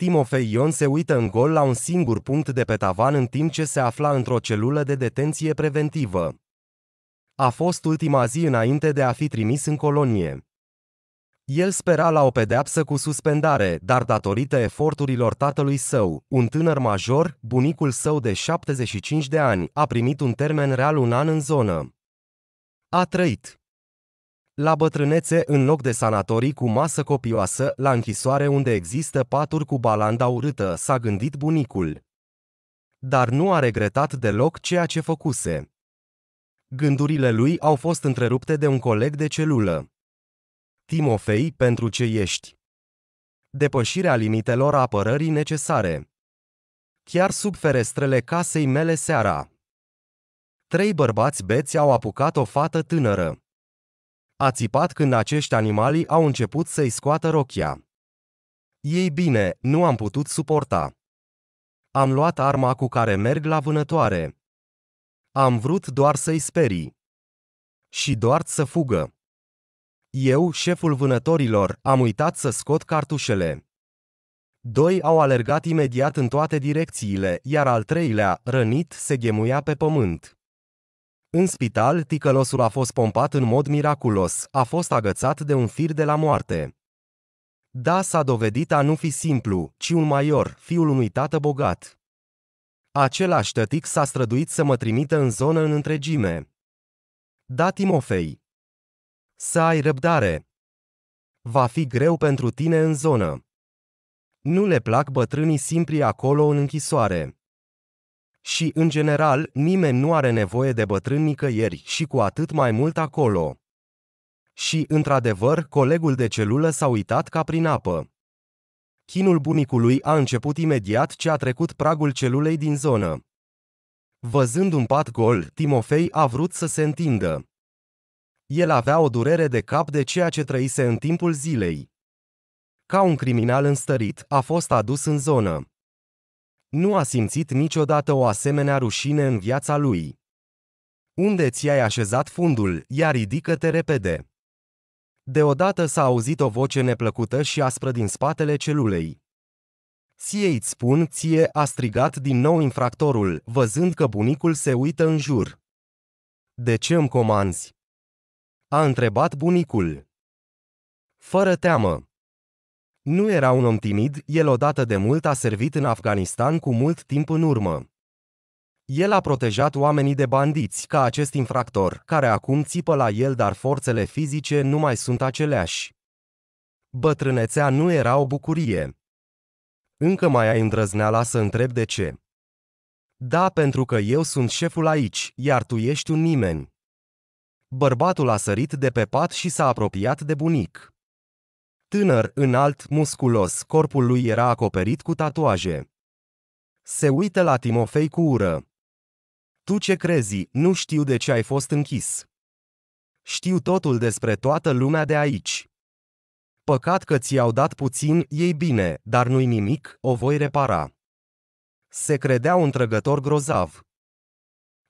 Timofei Ion se uită în gol la un singur punct de pe tavan în timp ce se afla într-o celulă de detenție preventivă. A fost ultima zi înainte de a fi trimis în colonie. El spera la o pedeapsă cu suspendare, dar datorită eforturilor tatălui său, un tânăr major, bunicul său de 75 de ani, a primit un termen real un an în zonă. A trăit la bătrânețe în loc de sanatorii cu masă copioasă, la închisoare unde există paturi cu balanda urâtă, s-a gândit bunicul. Dar nu a regretat deloc ceea ce făcuse. Gândurile lui au fost întrerupte de un coleg de celulă. Timofei, pentru ce ești? Depășirea limitelor apărării necesare. Chiar sub ferestrele casei mele seara. Trei bărbați beți au apucat o fată tânără. A țipat când acești animali au început să-i scoată rochia. Ei bine, nu am putut suporta. Am luat arma cu care merg la vânătoare. Am vrut doar să-i sperii. Și doar să fugă. Eu, șeful vânătorilor, am uitat să scot cartușele. Doi au alergat imediat în toate direcțiile, iar al treilea, rănit, se ghemuia pe pământ. În spital, ticălosul a fost pompat în mod miraculos, a fost agățat de un fir de la moarte. Da, s-a dovedit a nu fi simplu, ci un maior, fiul unui tată bogat. Același tătic s-a străduit să mă trimită în zonă în întregime. Da, Timofei. Să ai răbdare. Va fi greu pentru tine în zonă. Nu le plac bătrânii simpli acolo în închisoare. Și, în general, nimeni nu are nevoie de bătrân nicăieri și cu atât mai mult acolo. Și, într-adevăr, colegul de celulă s-a uitat ca prin apă. Chinul bunicului a început imediat ce a trecut pragul celulei din zonă. Văzând un pat gol, Timofei a vrut să se întindă. El avea o durere de cap de ceea ce trăise în timpul zilei. Ca un criminal înstărit, a fost adus în zonă. Nu a simțit niciodată o asemenea rușine în viața lui. Unde ți-ai așezat fundul, ia ridică-te repede. Deodată s-a auzit o voce neplăcută și aspră din spatele celulei. Ție îți spun, ție a strigat din nou infractorul, văzând că bunicul se uită în jur. De ce îmi comanzi? A întrebat bunicul. Fără teamă. Nu era un om timid, el odată de mult a servit în Afganistan cu mult timp în urmă. El a protejat oamenii de bandiți, ca acest infractor, care acum țipă la el, dar forțele fizice nu mai sunt aceleași. Bătrânețea nu era o bucurie. Încă mai ai îndrăzneala să întreb de ce. Da, pentru că eu sunt șeful aici, iar tu ești un nimeni. Bărbatul a sărit de pe pat și s-a apropiat de bunic. Tânăr, înalt, musculos, corpul lui era acoperit cu tatuaje. Se uită la Timofei cu ură. Tu ce crezi, nu știu de ce ai fost închis. Știu totul despre toată lumea de aici. Păcat că ți-au dat puțin, ei bine, dar nu-i nimic, o voi repara. Se credea un trăgător grozav.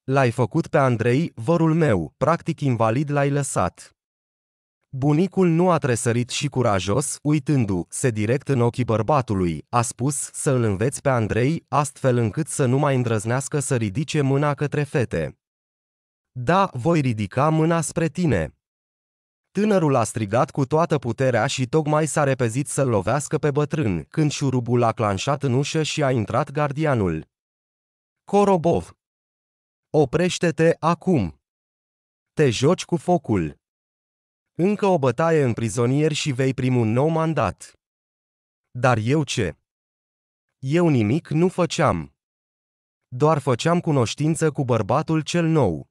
L-ai făcut pe Andrei, vărul meu, practic invalid l-ai lăsat. Bunicul nu a tresărit și curajos, uitându-se direct în ochii bărbatului, a spus să îl înveți pe Andrei, astfel încât să nu mai îndrăznească să ridice mâna către fete. Da, voi ridica mâna spre tine. Tânărul a strigat cu toată puterea și tocmai s-a repezit să-l lovească pe bătrân, când șurubul a clanșat în ușă și a intrat gardianul. Corobov, Oprește-te acum! Te joci cu focul! Încă o bătaie în prizonieri și vei primi un nou mandat. Dar eu ce? Eu nimic nu făceam. Doar făceam cunoștință cu bărbatul cel nou.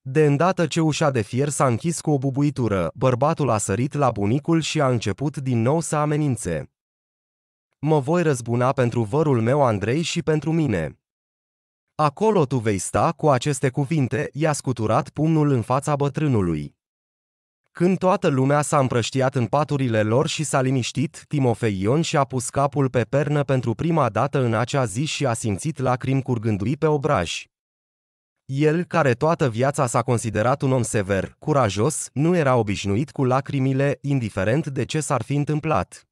De îndată ce ușa de fier s-a închis cu o bubuitură, bărbatul a sărit la bunicul și a început din nou să amenințe. Mă voi răzbuna pentru vărul meu Andrei și pentru mine. Acolo tu vei sta cu aceste cuvinte, i-a scuturat pumnul în fața bătrânului. Când toată lumea s-a împrăștiat în paturile lor și s-a liniștit, Timofei Ion și-a pus capul pe pernă pentru prima dată în acea zi și a simțit lacrimi curgându-i pe obraj. El, care toată viața s-a considerat un om sever, curajos, nu era obișnuit cu lacrimile, indiferent de ce s-ar fi întâmplat.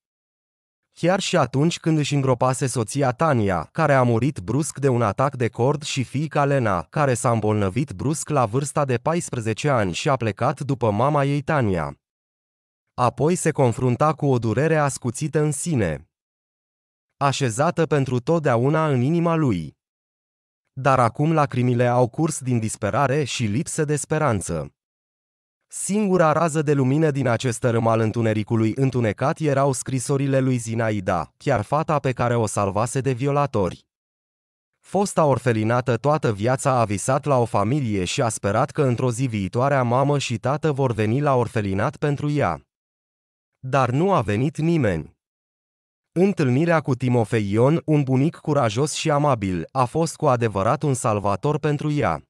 Chiar și atunci când își îngropase soția Tania, care a murit brusc de un atac de cord și fiica Lena, care s-a îmbolnăvit brusc la vârsta de 14 ani și a plecat după mama ei Tania. Apoi se confrunta cu o durere ascuțită în sine, așezată pentru totdeauna în inima lui. Dar acum lacrimile au curs din disperare și lipsă de speranță. Singura rază de lumină din acest râm al întunericului întunecat erau scrisorile lui Zinaida, chiar fata pe care o salvase de violatori. Fosta orfelinată toată viața a visat la o familie și a sperat că într-o zi viitoarea mamă și tată vor veni la orfelinat pentru ea. Dar nu a venit nimeni. Întâlnirea cu Timofei Ion, un bunic curajos și amabil, a fost cu adevărat un salvator pentru ea.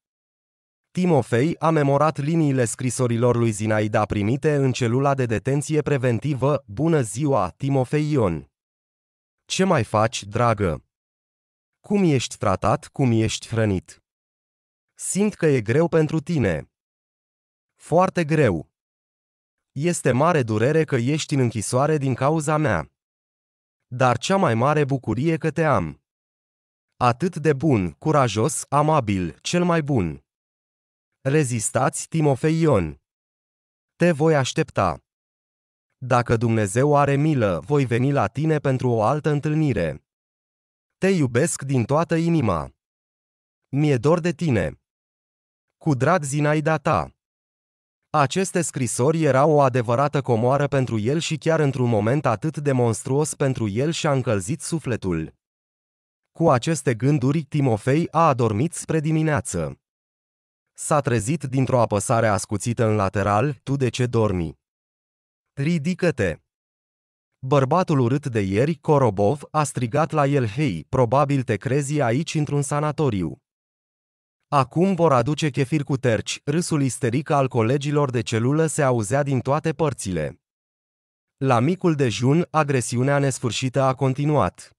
Timofei a memorat liniile scrisorilor lui Zinaida primite în celula de detenție preventivă Bună ziua, Timofei Ion! Ce mai faci, dragă? Cum ești tratat, cum ești hrănit? Simt că e greu pentru tine. Foarte greu. Este mare durere că ești în închisoare din cauza mea. Dar cea mai mare bucurie că te am. Atât de bun, curajos, amabil, cel mai bun. Rezistați, Timofei Ion! Te voi aștepta. Dacă Dumnezeu are milă, voi veni la tine pentru o altă întâlnire. Te iubesc din toată inima. Mi-e dor de tine. Cu drag Zinaida ta. Aceste scrisori erau o adevărată comoară pentru el și chiar într-un moment atât de monstruos pentru el și-a încălzit sufletul. Cu aceste gânduri, Timofei a adormit spre dimineață. S-a trezit dintr-o apăsare ascuțită în lateral, tu de ce dormi? Ridică-te! Bărbatul urât de ieri, Korobov, a strigat la el, hei, probabil te crezi aici într-un sanatoriu. Acum vor aduce chefir cu terci, râsul isteric al colegilor de celulă se auzea din toate părțile. La micul dejun, agresiunea nesfârșită a continuat.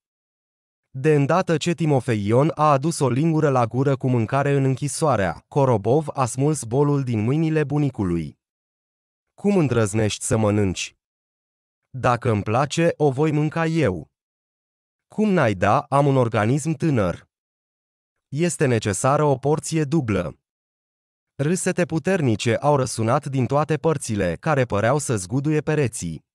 De îndată ce Timofei Ion a adus o lingură la gură cu mâncare în închisoarea, Corobov a smuls bolul din mâinile bunicului. Cum îndrăznești să mănânci? Dacă îmi place, o voi mânca eu. Cum n-ai da, am un organism tânăr. Este necesară o porție dublă. Râsete puternice au răsunat din toate părțile, care păreau să zguduie pereții.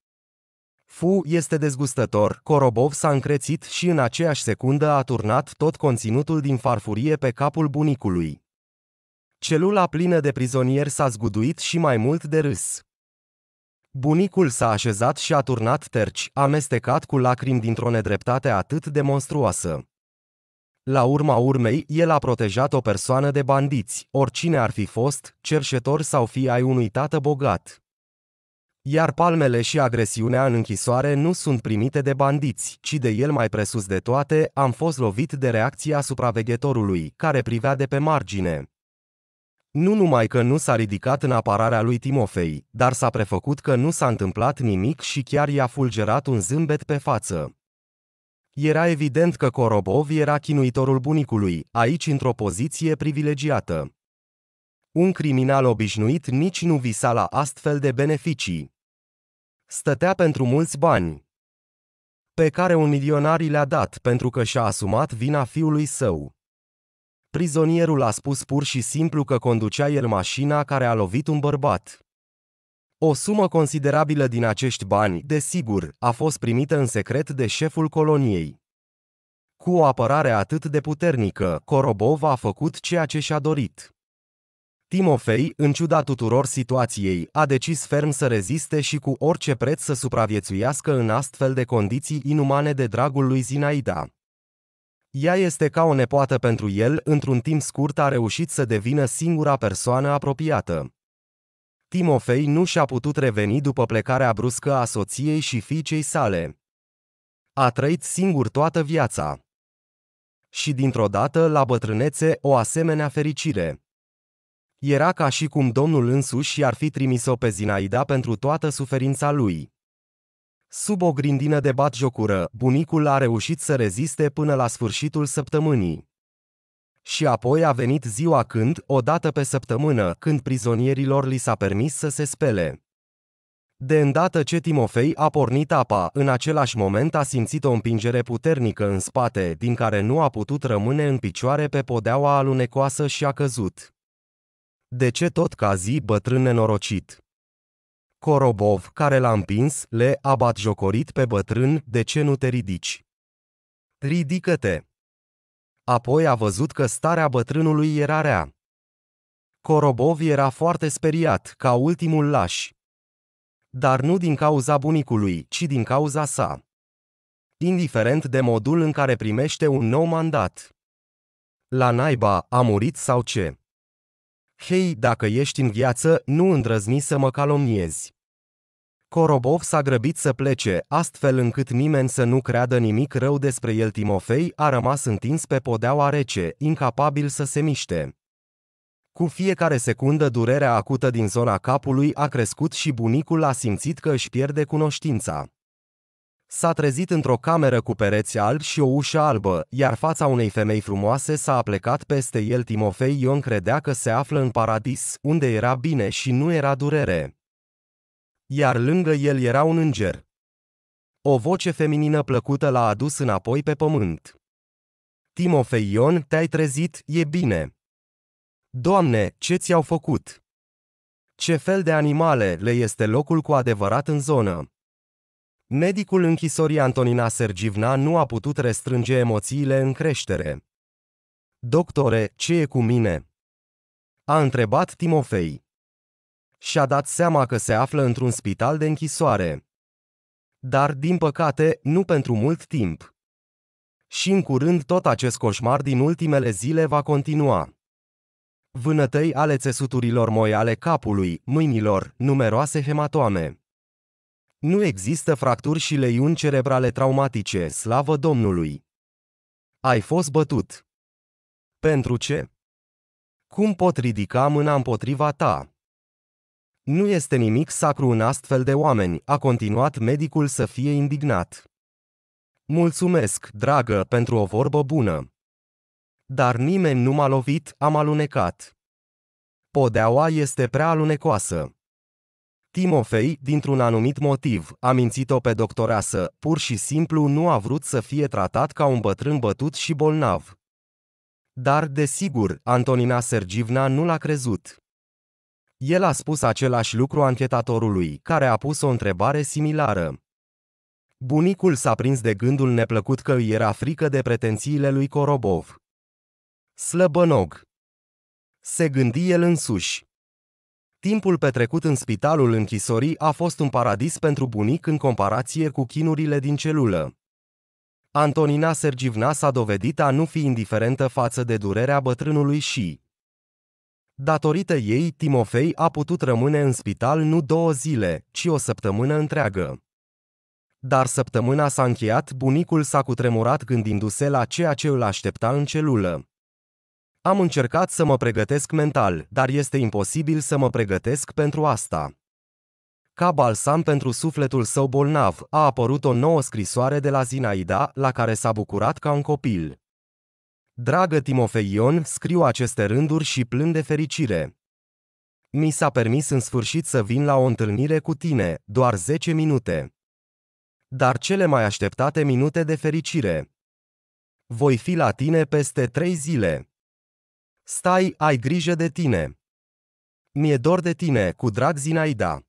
Fu, este dezgustător. Corobov s-a încrețit și în aceeași secundă a turnat tot conținutul din farfurie pe capul bunicului. Celula plină de prizonier s-a zguduit și mai mult de râs. Bunicul s-a așezat și a turnat terci, amestecat cu lacrimi dintr-o nedreptate atât de monstruoasă. La urma urmei, el a protejat o persoană de bandiți, oricine ar fi fost, cerșetor sau fi ai unui tată bogat. Iar palmele și agresiunea în închisoare nu sunt primite de bandiți, ci de el mai presus de toate, am fost lovit de reacția supraveghetorului, care privea de pe margine. Nu numai că nu s-a ridicat în apararea lui Timofei, dar s-a prefăcut că nu s-a întâmplat nimic și chiar i-a fulgerat un zâmbet pe față. Era evident că Korobov era chinuitorul bunicului, aici într-o poziție privilegiată. Un criminal obișnuit nici nu visa la astfel de beneficii. Stătea pentru mulți bani, pe care un milionar i le-a dat pentru că și-a asumat vina fiului său. Prizonierul a spus pur și simplu că conducea el mașina care a lovit un bărbat. O sumă considerabilă din acești bani, desigur, a fost primită în secret de șeful coloniei. Cu o apărare atât de puternică, Korobov a făcut ceea ce și-a dorit. Timofei, în ciuda tuturor situației, a decis ferm să reziste și cu orice preț să supraviețuiască în astfel de condiții inumane de dragul lui Zinaida. Ea este ca o nepoată pentru el, într-un timp scurt a reușit să devină singura persoană apropiată. Timofei nu și-a putut reveni după plecarea bruscă a soției și fiicei sale. A trăit singur toată viața. Și dintr-o dată, la bătrânețe, o asemenea fericire. Era ca și cum Domnul însuși i-ar fi trimis-o pe Zinaida pentru toată suferința lui. Sub o grindină de batjocură, bunicul a reușit să reziste până la sfârșitul săptămânii. Și apoi a venit ziua când, o dată pe săptămână, când prizonierilor li s-a permis să se spele. De îndată ce Timofei a pornit apa, în același moment a simțit o împingere puternică în spate, din care nu a putut rămâne în picioare pe podeaua alunecoasă și a căzut. De ce tot ca zi bătrân nenorocit? Corobov, care l-a împins, le a jocorit pe bătrân, de ce nu te ridici? Ridică-te! Apoi a văzut că starea bătrânului era rea. Corobov era foarte speriat, ca ultimul laș. Dar nu din cauza bunicului, ci din cauza sa. Indiferent de modul în care primește un nou mandat. La naiba, a murit sau ce? Hei, dacă ești în viață, nu îndrăzni să mă calomniezi. Corobov s-a grăbit să plece, astfel încât nimeni să nu creadă nimic rău despre el. Timofei a rămas întins pe podeaua rece, incapabil să se miște. Cu fiecare secundă durerea acută din zona capului a crescut și bunicul a simțit că își pierde cunoștința. S-a trezit într-o cameră cu pereți albi și o ușă albă, iar fața unei femei frumoase s-a aplecat peste el Timofei Ion credea că se află în paradis, unde era bine și nu era durere. Iar lângă el era un înger. O voce feminină plăcută l-a adus înapoi pe pământ. Timofei Ion, te-ai trezit, e bine. Doamne, ce ți-au făcut? Ce fel de animale le este locul cu adevărat în zonă? Medicul închisorii Antonina Sergivna nu a putut restrânge emoțiile în creștere. Doctore, ce e cu mine? A întrebat Timofei. Și-a dat seama că se află într-un spital de închisoare. Dar, din păcate, nu pentru mult timp. Și în curând tot acest coșmar din ultimele zile va continua. Vânătăi ale țesuturilor moi ale capului, mâinilor, numeroase hematoame nu există fracturi și leiuni cerebrale traumatice, slavă Domnului! Ai fost bătut. Pentru ce? Cum pot ridica mâna împotriva ta? Nu este nimic sacru în astfel de oameni, a continuat medicul să fie indignat. Mulțumesc, dragă, pentru o vorbă bună. Dar nimeni nu m-a lovit, am alunecat. Podeaua este prea alunecoasă. Timofei, dintr-un anumit motiv, a mințit-o pe doctoreasă, pur și simplu nu a vrut să fie tratat ca un bătrân bătut și bolnav. Dar, desigur, Antonina Sergivna nu l-a crezut. El a spus același lucru anchetatorului, care a pus o întrebare similară. Bunicul s-a prins de gândul neplăcut că îi era frică de pretențiile lui Corobov. Slăbănog. Se gândi el însuși. Timpul petrecut în spitalul închisorii a fost un paradis pentru bunic în comparație cu chinurile din celulă. Antonina Sergivna s-a dovedit a nu fi indiferentă față de durerea bătrânului și, datorită ei, Timofei a putut rămâne în spital nu două zile, ci o săptămână întreagă. Dar săptămâna s-a încheiat, bunicul s-a cutremurat gândindu-se la ceea ce îl aștepta în celulă. Am încercat să mă pregătesc mental, dar este imposibil să mă pregătesc pentru asta. Ca balsam pentru sufletul său bolnav, a apărut o nouă scrisoare de la Zinaida, la care s-a bucurat ca un copil. Dragă Timofeion, scriu aceste rânduri și plâng de fericire. Mi s-a permis în sfârșit să vin la o întâlnire cu tine, doar 10 minute. Dar cele mai așteptate minute de fericire. Voi fi la tine peste 3 zile. Stai, ai grijă de tine. Mi-e dor de tine, cu drag Zinaida.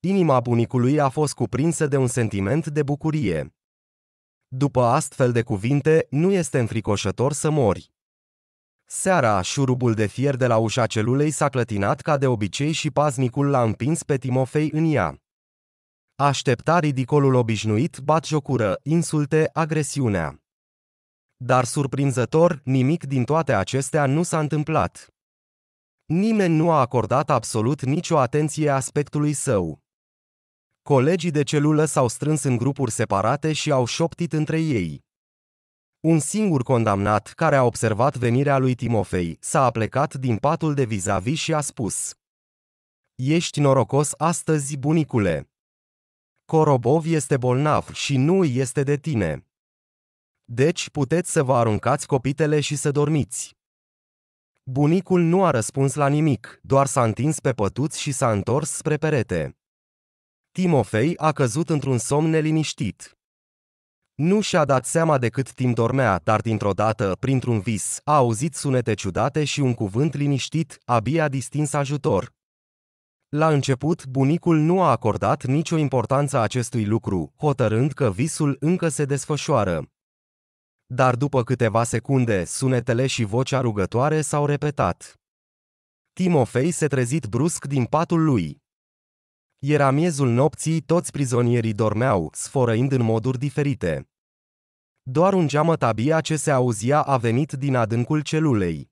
Inima bunicului a fost cuprinsă de un sentiment de bucurie. După astfel de cuvinte, nu este înfricoșător să mori. Seara, șurubul de fier de la ușa celulei s-a clătinat ca de obicei și paznicul l-a împins pe Timofei în ea. Aștepta ridicolul obișnuit, jocură, insulte, agresiunea. Dar surprinzător, nimic din toate acestea nu s-a întâmplat. Nimeni nu a acordat absolut nicio atenție aspectului său. Colegii de celulă s-au strâns în grupuri separate și au șoptit între ei. Un singur condamnat care a observat venirea lui Timofei s-a aplecat din patul de vis-a-vis și a spus Ești norocos astăzi, bunicule. Corobov este bolnav și nu este de tine deci puteți să vă aruncați copitele și să dormiți. Bunicul nu a răspuns la nimic, doar s-a întins pe pătuți și s-a întors spre perete. Timofei a căzut într-un somn neliniștit. Nu și-a dat seama de cât timp dormea, dar dintr-o dată, printr-un vis, a auzit sunete ciudate și un cuvânt liniștit, abia distins ajutor. La început, bunicul nu a acordat nicio importanță acestui lucru, hotărând că visul încă se desfășoară dar după câteva secunde, sunetele și vocea rugătoare s-au repetat. Timofei se trezit brusc din patul lui. Era miezul nopții, toți prizonierii dormeau, sfărăind în moduri diferite. Doar un geamăt abia ce se auzia a venit din adâncul celulei.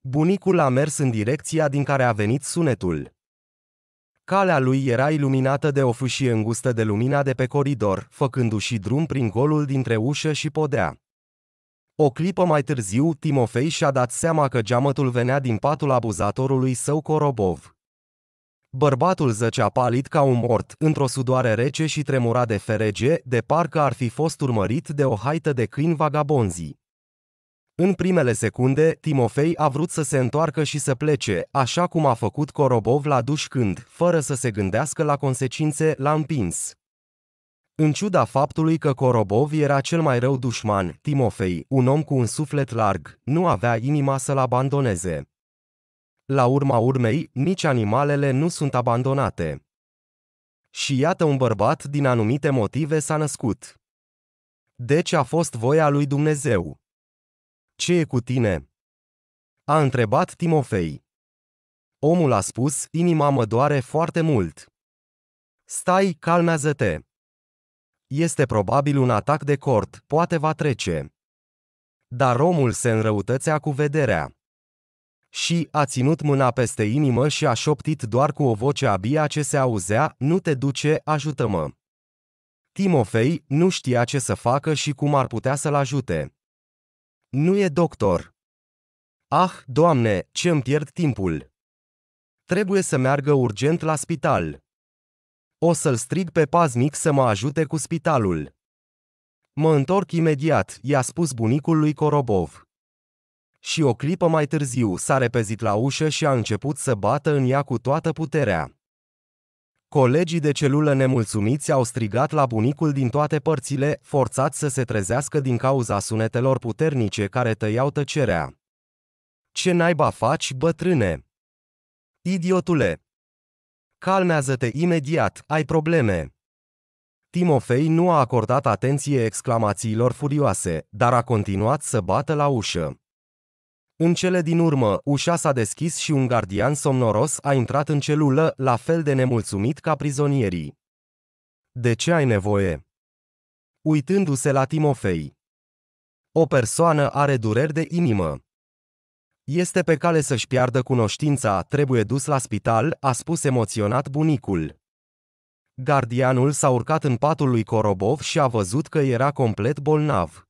Bunicul a mers în direcția din care a venit sunetul. Calea lui era iluminată de o fâșie îngustă de lumina de pe coridor, făcându-și drum prin golul dintre ușă și podea. O clipă mai târziu, Timofei și-a dat seama că geamătul venea din patul abuzatorului său Corobov. Bărbatul zăcea palid ca un mort, într-o sudoare rece și tremura de ferege, de parcă ar fi fost urmărit de o haită de câini vagabonzii. În primele secunde, Timofei a vrut să se întoarcă și să plece, așa cum a făcut Corobov la duș când, fără să se gândească la consecințe, l-a împins. În ciuda faptului că Corobov era cel mai rău dușman, Timofei, un om cu un suflet larg, nu avea inima să-l abandoneze. La urma urmei, nici animalele nu sunt abandonate. Și iată un bărbat din anumite motive s-a născut. Deci a fost voia lui Dumnezeu. Ce e cu tine? A întrebat Timofei. Omul a spus, inima mă doare foarte mult. Stai, calmează-te. Este probabil un atac de cort, poate va trece. Dar omul se înrăutățea cu vederea. Și a ținut mâna peste inimă și a șoptit doar cu o voce abia ce se auzea, nu te duce, ajută-mă. Timofei nu știa ce să facă și cum ar putea să-l ajute. Nu e doctor. Ah, doamne, ce îmi pierd timpul. Trebuie să meargă urgent la spital. O să-l strig pe paznic să mă ajute cu spitalul. Mă întorc imediat, i-a spus bunicul lui Corobov. Și o clipă mai târziu s-a repezit la ușă și a început să bată în ea cu toată puterea. Colegii de celulă nemulțumiți au strigat la bunicul din toate părțile, forțat să se trezească din cauza sunetelor puternice care tăiau tăcerea. Ce naiba faci, bătrâne? Idiotule! Calmează-te imediat, ai probleme! Timofei nu a acordat atenție exclamațiilor furioase, dar a continuat să bată la ușă. În cele din urmă, ușa s-a deschis și un gardian somnoros a intrat în celulă, la fel de nemulțumit ca prizonierii. De ce ai nevoie? Uitându-se la Timofei. O persoană are dureri de inimă. Este pe cale să-și piardă cunoștința, trebuie dus la spital, a spus emoționat bunicul. Gardianul s-a urcat în patul lui Corobov și a văzut că era complet bolnav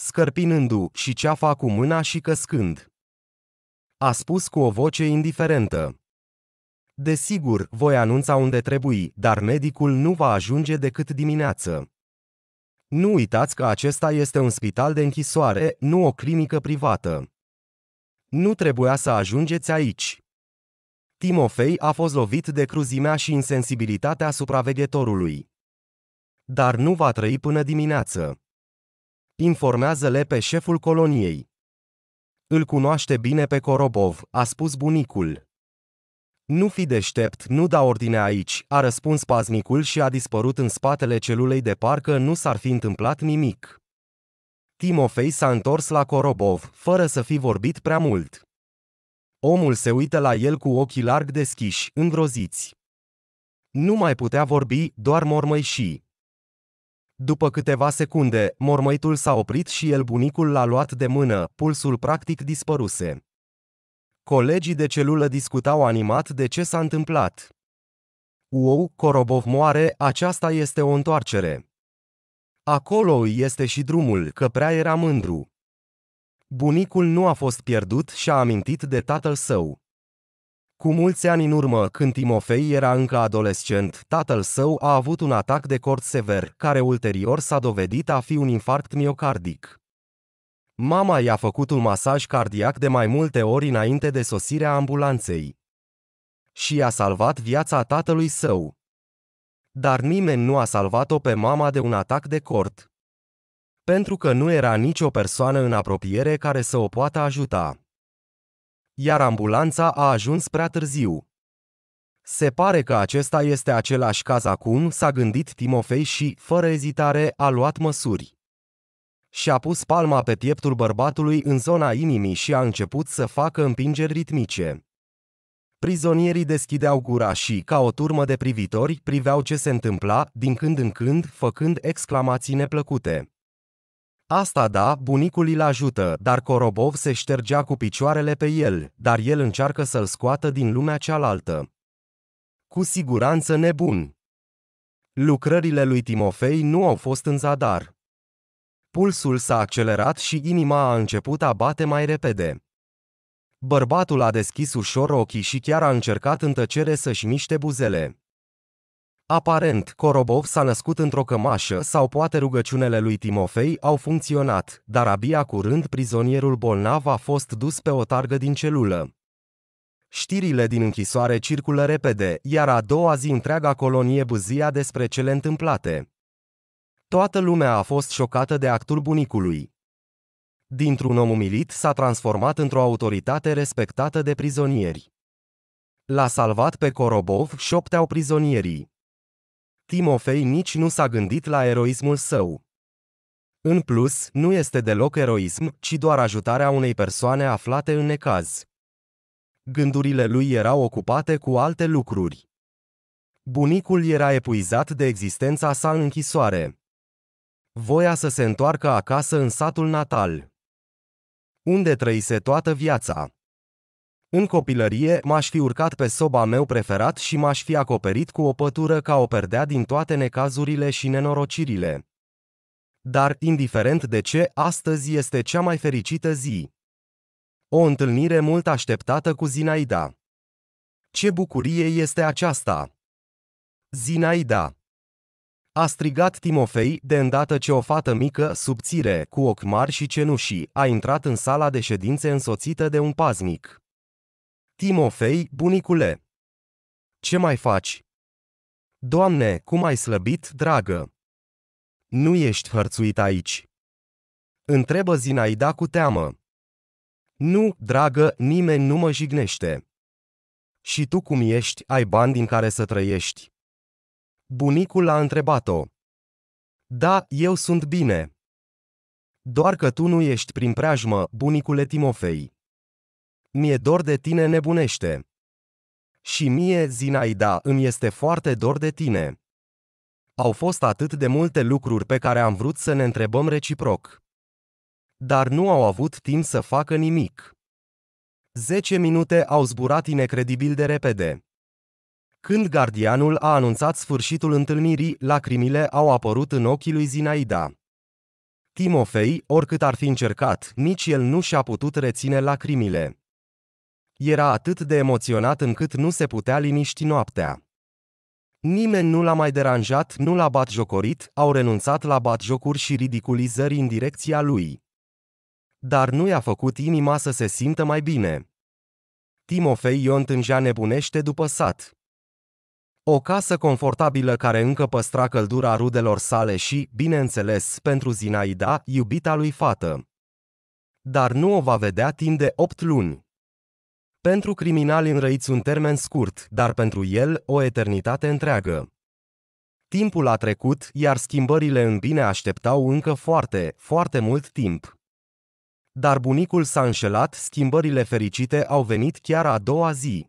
scărpinându și ceafa cu mâna și căscând. A spus cu o voce indiferentă. Desigur, voi anunța unde trebuie, dar medicul nu va ajunge decât dimineață. Nu uitați că acesta este un spital de închisoare, nu o clinică privată. Nu trebuia să ajungeți aici. Timofei a fost lovit de cruzimea și insensibilitatea supraveghetorului. Dar nu va trăi până dimineață informează-le pe șeful coloniei. Îl cunoaște bine pe Korobov, a spus bunicul. Nu fi deștept, nu da ordine aici, a răspuns paznicul și a dispărut în spatele celulei de parcă nu s-ar fi întâmplat nimic. Timofei s-a întors la Korobov, fără să fi vorbit prea mult. Omul se uită la el cu ochii larg deschiși, îngroziți. Nu mai putea vorbi, doar mormăi și, după câteva secunde, mormăitul s-a oprit și el bunicul l-a luat de mână, pulsul practic dispăruse. Colegii de celulă discutau animat de ce s-a întâmplat. Uou, Korobov moare, aceasta este o întoarcere. Acolo este și drumul, că prea era mândru. Bunicul nu a fost pierdut și a amintit de tatăl său. Cu mulți ani în urmă, când Timofei era încă adolescent, tatăl său a avut un atac de cord sever, care ulterior s-a dovedit a fi un infarct miocardic. Mama i-a făcut un masaj cardiac de mai multe ori înainte de sosirea ambulanței. Și i-a salvat viața tatălui său. Dar nimeni nu a salvat-o pe mama de un atac de cord. Pentru că nu era nicio persoană în apropiere care să o poată ajuta iar ambulanța a ajuns prea târziu. Se pare că acesta este același caz acum, s-a gândit Timofei și, fără ezitare, a luat măsuri. Și-a pus palma pe pieptul bărbatului în zona inimii și a început să facă împingeri ritmice. Prizonierii deschideau gura și, ca o turmă de privitori, priveau ce se întâmpla, din când în când, făcând exclamații neplăcute. Asta da, bunicul îl ajută, dar Corobov se ștergea cu picioarele pe el, dar el încearcă să-l scoată din lumea cealaltă. Cu siguranță nebun. Lucrările lui Timofei nu au fost în zadar. Pulsul s-a accelerat și inima a început a bate mai repede. Bărbatul a deschis ușor ochii și chiar a încercat în tăcere să-și miște buzele. Aparent, Corobov s-a născut într-o cămașă sau poate rugăciunele lui Timofei au funcționat, dar abia curând prizonierul bolnav a fost dus pe o targă din celulă. Știrile din închisoare circulă repede, iar a doua zi întreaga colonie buzia despre cele întâmplate. Toată lumea a fost șocată de actul bunicului. Dintr-un om umilit s-a transformat într-o autoritate respectată de prizonieri. L-a salvat pe Corobov, șopteau prizonierii. Timofei nici nu s-a gândit la eroismul său. În plus, nu este deloc eroism, ci doar ajutarea unei persoane aflate în necaz. Gândurile lui erau ocupate cu alte lucruri. Bunicul era epuizat de existența sa în închisoare. Voia să se întoarcă acasă în satul natal, unde trăise toată viața. În copilărie, m-aș fi urcat pe soba meu preferat și m-aș fi acoperit cu o pătură ca o perdea din toate necazurile și nenorocirile. Dar, indiferent de ce, astăzi este cea mai fericită zi. O întâlnire mult așteptată cu Zinaida. Ce bucurie este aceasta! Zinaida! A strigat Timofei de îndată ce o fată mică, subțire, cu ochi mari și cenușii, a intrat în sala de ședințe însoțită de un paznic. Timofei, bunicule! Ce mai faci? Doamne, cum ai slăbit, dragă! Nu ești hărțuit aici. Întrebă Zinaida cu teamă. Nu, dragă, nimeni nu mă jignește. Și tu cum ești, ai bani din care să trăiești? Bunicul a întrebat-o. Da, eu sunt bine. Doar că tu nu ești prin preajmă, bunicule Timofei mi-e dor de tine nebunește. Și mie, Zinaida, îmi este foarte dor de tine. Au fost atât de multe lucruri pe care am vrut să ne întrebăm reciproc. Dar nu au avut timp să facă nimic. Zece minute au zburat inecredibil de repede. Când gardianul a anunțat sfârșitul întâlnirii, lacrimile au apărut în ochii lui Zinaida. Timofei, oricât ar fi încercat, nici el nu și-a putut reține lacrimile. Era atât de emoționat încât nu se putea liniști noaptea. Nimeni nu l-a mai deranjat, nu l-a batjocorit, au renunțat la batjocuri și ridiculizări în direcția lui. Dar nu i-a făcut inima să se simtă mai bine. Timofei Ion tângea nebunește după sat. O casă confortabilă care încă păstra căldura rudelor sale și, bineînțeles, pentru Zinaida, iubita lui fată. Dar nu o va vedea timp de opt luni. Pentru criminali înrăiți un termen scurt, dar pentru el o eternitate întreagă. Timpul a trecut, iar schimbările în bine așteptau încă foarte, foarte mult timp. Dar bunicul s-a înșelat, schimbările fericite au venit chiar a doua zi.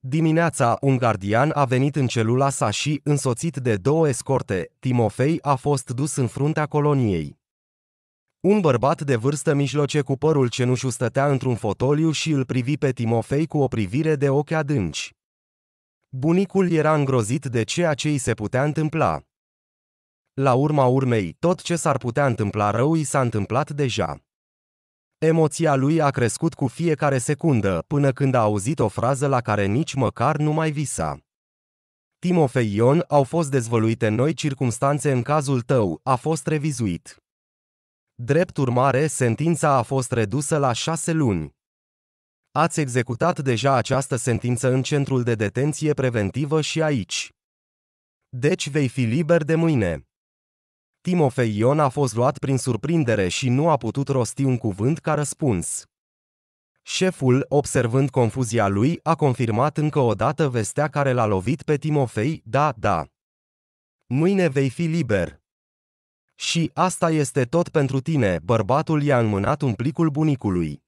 Dimineața, un gardian a venit în celula sa și, însoțit de două escorte, Timofei a fost dus în fruntea coloniei. Un bărbat de vârstă mijloce cu părul cenușu stătea într-un fotoliu și îl privi pe Timofei cu o privire de ochi adânci. Bunicul era îngrozit de ceea ce îi se putea întâmpla. La urma urmei, tot ce s-ar putea întâmpla rău i s-a întâmplat deja. Emoția lui a crescut cu fiecare secundă, până când a auzit o frază la care nici măcar nu mai visa. Timofei Ion, au fost dezvăluite noi circumstanțe în cazul tău, a fost revizuit. Drept urmare, sentința a fost redusă la șase luni. Ați executat deja această sentință în centrul de detenție preventivă și aici. Deci vei fi liber de mâine. Timofei Ion a fost luat prin surprindere și nu a putut rosti un cuvânt ca răspuns. Șeful, observând confuzia lui, a confirmat încă o dată vestea care l-a lovit pe Timofei, da, da. Mâine vei fi liber. Și asta este tot pentru tine, bărbatul i-a înmânat un plicul bunicului.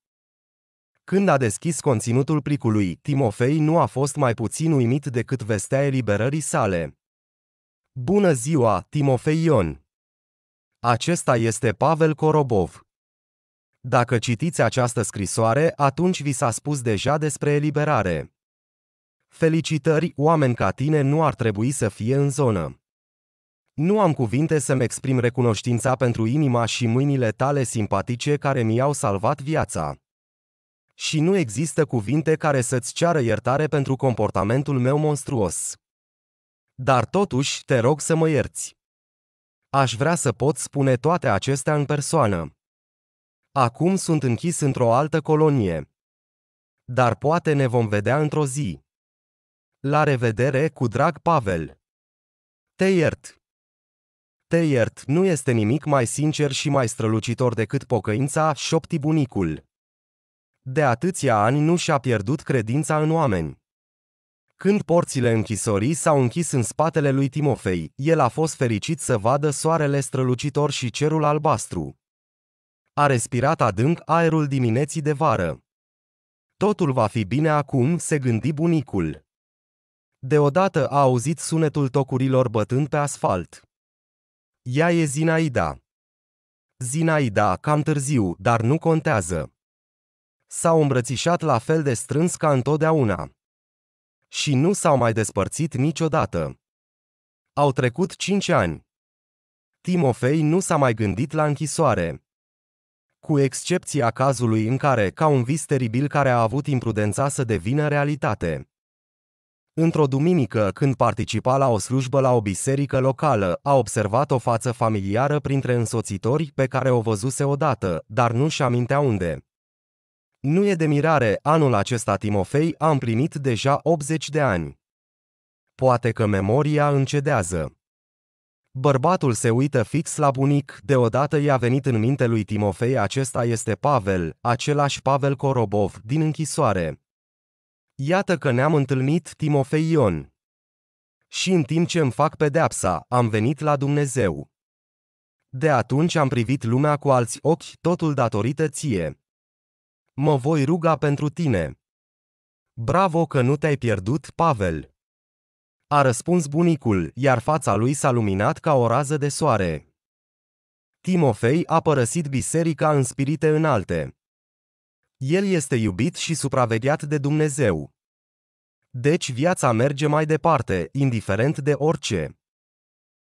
Când a deschis conținutul plicului, Timofei nu a fost mai puțin uimit decât vestea eliberării sale. Bună ziua, Timofei Ion! Acesta este Pavel Korobov. Dacă citiți această scrisoare, atunci vi s-a spus deja despre eliberare. Felicitări, oameni ca tine nu ar trebui să fie în zonă. Nu am cuvinte să-mi exprim recunoștința pentru inima și mâinile tale simpatice care mi-au salvat viața. Și nu există cuvinte care să-ți ceară iertare pentru comportamentul meu monstruos. Dar totuși, te rog să mă ierți. Aș vrea să pot spune toate acestea în persoană. Acum sunt închis într-o altă colonie. Dar poate ne vom vedea într-o zi. La revedere cu drag Pavel. Te iert! Te iert, nu este nimic mai sincer și mai strălucitor decât pocăința, șopti bunicul. De atâția ani nu și-a pierdut credința în oameni. Când porțile închisorii s-au închis în spatele lui Timofei, el a fost fericit să vadă soarele strălucitor și cerul albastru. A respirat adânc aerul dimineții de vară. Totul va fi bine acum, se gândi bunicul. Deodată a auzit sunetul tocurilor bătând pe asfalt. Ea e Zinaida. Zinaida, cam târziu, dar nu contează. S-au îmbrățișat la fel de strâns ca întotdeauna. Și nu s-au mai despărțit niciodată. Au trecut cinci ani. Timofei nu s-a mai gândit la închisoare. Cu excepția cazului în care, ca un vis teribil care a avut imprudența să devină realitate. Într-o duminică, când participa la o slujbă la o biserică locală, a observat o față familiară printre însoțitori pe care o văzuse odată, dar nu-și amintea unde. Nu e de mirare, anul acesta Timofei a împlinit deja 80 de ani. Poate că memoria încedează. Bărbatul se uită fix la bunic, deodată i-a venit în minte lui Timofei acesta este Pavel, același Pavel Corobov din închisoare. Iată că ne-am întâlnit, Timofei Ion. Și în timp ce îmi fac pedeapsa, am venit la Dumnezeu. De atunci am privit lumea cu alți ochi, totul datorită ție. Mă voi ruga pentru tine. Bravo că nu te-ai pierdut, Pavel. A răspuns bunicul, iar fața lui s-a luminat ca o rază de soare. Timofei a părăsit biserica în spirite înalte. El este iubit și supravegheat de Dumnezeu. Deci viața merge mai departe, indiferent de orice.